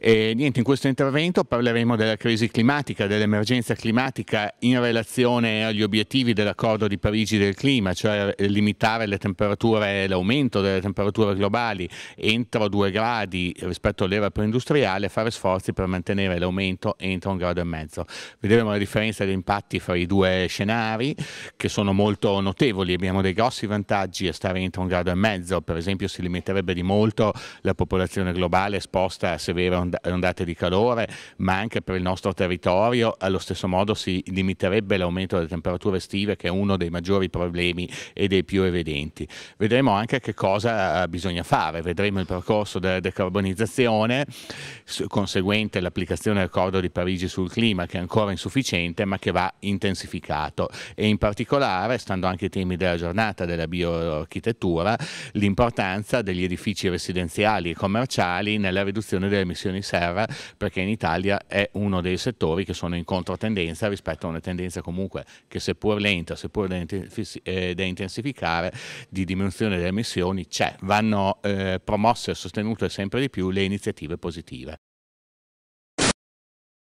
E niente, in questo intervento parleremo della crisi climatica, dell'emergenza climatica in relazione agli obiettivi dell'accordo di Parigi del clima, cioè limitare le temperature, l'aumento delle temperature globali entro due gradi rispetto all'era preindustriale, e fare sforzi per mantenere l'aumento entro un grado e mezzo. Vedremo la differenza di impatti fra i due scenari che sono molto notevoli, abbiamo dei grossi vantaggi a stare entro un grado e mezzo, per esempio si limiterebbe di molto la popolazione globale esposta a severe ondate di calore, ma anche per il nostro territorio, allo stesso modo si limiterebbe l'aumento delle temperature estive che è uno dei maggiori problemi e dei più evidenti. Vedremo anche che cosa eh, bisogna fare, vedremo il percorso della decarbonizzazione conseguente all'applicazione dell'accordo di Parigi sul clima che è ancora insufficiente ma che va intensificato e in particolare, stando anche ai temi della giornata della bioarchitettura, l'importanza degli edifici residenziali e commerciali nella riduzione delle emissioni gestioni server perché in Italia è uno dei settori che sono in controtendenza rispetto a una tendenza comunque che seppur lenta, seppur da, eh, intensificare, di diminuzione delle emissioni c'è, vanno eh, promosse e sostenute sempre di più le iniziative positive.